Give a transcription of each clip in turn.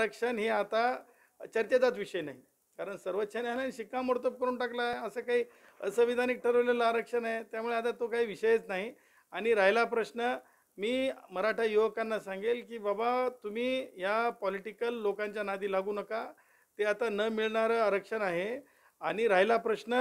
आरक्षण हे आता चर्चेचाच विषय नाही कारण सर्वोच्च न्यायालयाने शिक्कामोर्तब करून टाकला आहे असं काही असंविधानिक ठरवलेलं आरक्षण आहे त्यामुळे आता तो काही विषयच नाही आणि राहिला प्रश्न मी मराठा युवकांना सांगेल की बाबा तुम्ही या पॉलिटिकल लोकांच्या नादी लागू नका ते आता न मिळणारं आरक्षण आहे आणि राहिला प्रश्न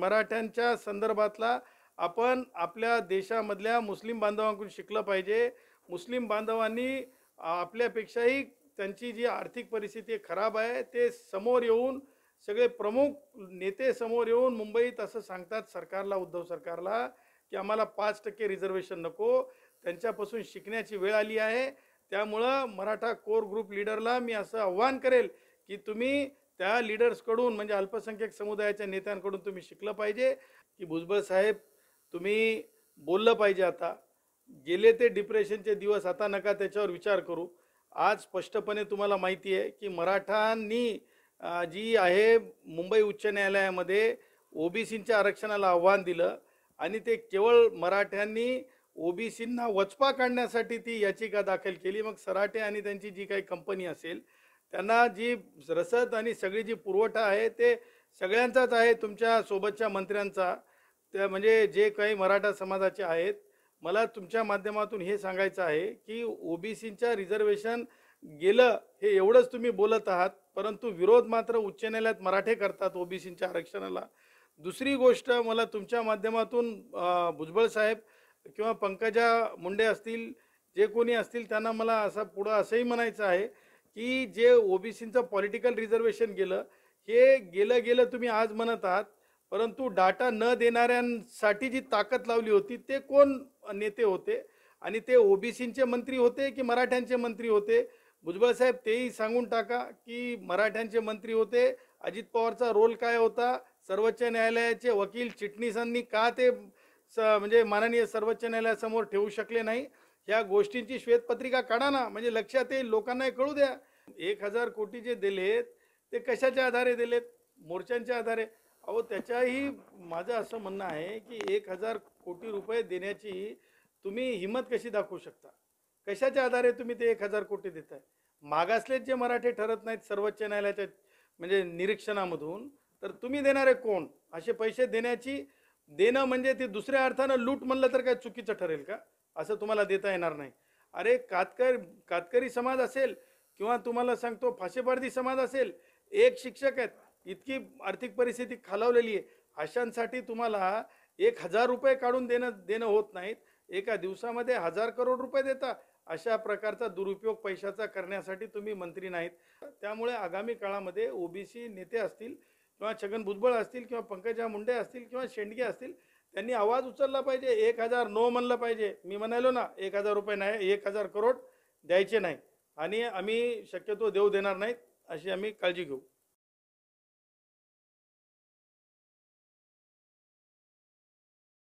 मराठ्यांच्या संदर्भातला आपण आपल्या देशामधल्या मुस्लिम बांधवांकडून शिकलं पाहिजे मुस्लिम बांधवांनी आपल्यापेक्षाही त्यांची जी आर्थिक परिस्थिती खराब आहे ते समोर येऊन सगळे प्रमुख नेते समोर येऊन मुंबईत असं सांगतात सरकारला उद्धव सरकारला की आम्हाला पाच टक्के रिझर्वेशन नको त्यांच्यापासून शिकण्याची वेळ आली आहे त्यामुळं मराठा कोर ग्रुप लीडरला मी असं आव्हान करेल की तुम्ही त्या लीडर्सकडून म्हणजे अल्पसंख्यक समुदायाच्या नेत्यांकडून तुम्ही शिकलं पाहिजे की भुजबळ साहेब तुम्ही बोललं पाहिजे आता गेले ते डिप्रेशनचे दिवस आता नका त्याच्यावर विचार करू आज स्पष्टपणे तुम्हाला माहिती आहे की मराठांनी जी आहे मुंबई उच्च न्यायालयामध्ये ओबीसींच्या आरक्षणाला आव्हान दिलं आणि ते केवळ मराठ्यांनी ओबीसींना वचपा काढण्यासाठी ती याचिका दाखल केली मग सराटे आणि त्यांची जी काही कंपनी असेल त्यांना जी रसद आणि सगळी जी पुरवठा आहे ते सगळ्यांचाच आहे तुमच्या सोबतच्या मंत्र्यांचा त्या म्हणजे जे काही मराठा समाजाचे आहेत मला तुमच्या माध्यमातून हे सांगायचं आहे की ओबीसीच्या रिझर्वेशन गेलं हे एवढंच तुम्ही बोलत आहात परंतु विरोध मात्र उच्च न्यायालयात मराठे करतात ओबीसीच्या आरक्षणाला दुसरी गोष्ट मला तुमच्या माध्यमातून भुजबळ साहेब किंवा पंकजा मुंडे असतील जे कोणी असतील त्यांना मला असा पुढं असंही म्हणायचं आहे की जे ओबीसीचं पॉलिटिकल रिझर्वेशन गेलं हे गेलं गेलं तुम्ही आज म्हणत आहात परंतु डाटा न देणाऱ्यांसाठी जी ताकद लावली होती ते कोण नेते होते आणि ते ओबीसींचे मंत्री होते की मराठ्यांचे मंत्री होते भुजबळ साहेब तेही सांगून टाका की मराठ्यांचे मंत्री होते अजित पवारचा रोल काय होता सर्वोच्च न्यायालयाचे वकील चिटणीसांनी का ते स म्हणजे माननीय सर्वोच्च न्यायालयासमोर ठेवू शकले नाही या गोष्टींची श्वेतपत्रिका काढा ना म्हणजे लक्षात येईल लोकांना कळू द्या एक हजार कोटी जे दिलेत ते कशाच्या आधारे दिलेत मोर्चांच्या आधारे अहो त्याच्याही माझं असं म्हणणं आहे की एक हजार कोटी रुपये देण्याची तुम्ही हिंमत कशी दाखवू शकता कशाच्या आधारे तुम्ही ते एक हजार कोटी देत आहे मागासलेच जे मराठे ठरत नाहीत सर्वोच्च न्यायालयाच्या म्हणजे निरीक्षणामधून तर तुम्ही देणारे कोण असे पैसे देण्याची देणं म्हणजे ते दुसऱ्या अर्थानं लूट म्हणलं तर काय चुकीचं ठरेल का असं तुम्हाला देता येणार नाही अरे कातकर कातकरी समाज असेल किंवा तुम्हाला सांगतो फासेपारधी समाज असेल एक शिक्षक आहेत इतकी आर्थिक परिस्थिती खालावलेली आहे अशांसाठी तुम्हाला एक हजार रुपये काढून देणं देणं होत नाहीत एका दिवसामध्ये हजार करोड रुपये देता अशा प्रकारचा दुरुपयोग पैशाचा करण्यासाठी तुम्ही मंत्री नाहीत त्यामुळे आगामी काळामध्ये ओबीसी नेते असतील किंवा छगन भुजबळ असतील किंवा पंकजा मुंडे असतील किंवा शेंडगे असतील त्यांनी आवाज उचलला पाहिजे एक हजार नो म्हणलं पाहिजे मी म्हणालो ना एक हजार रुपये नाही एक हजार करोड द्यायचे नाही आणि आम्ही शक्यतो देऊ देणार नाहीत अशी आम्ही काळजी घेऊ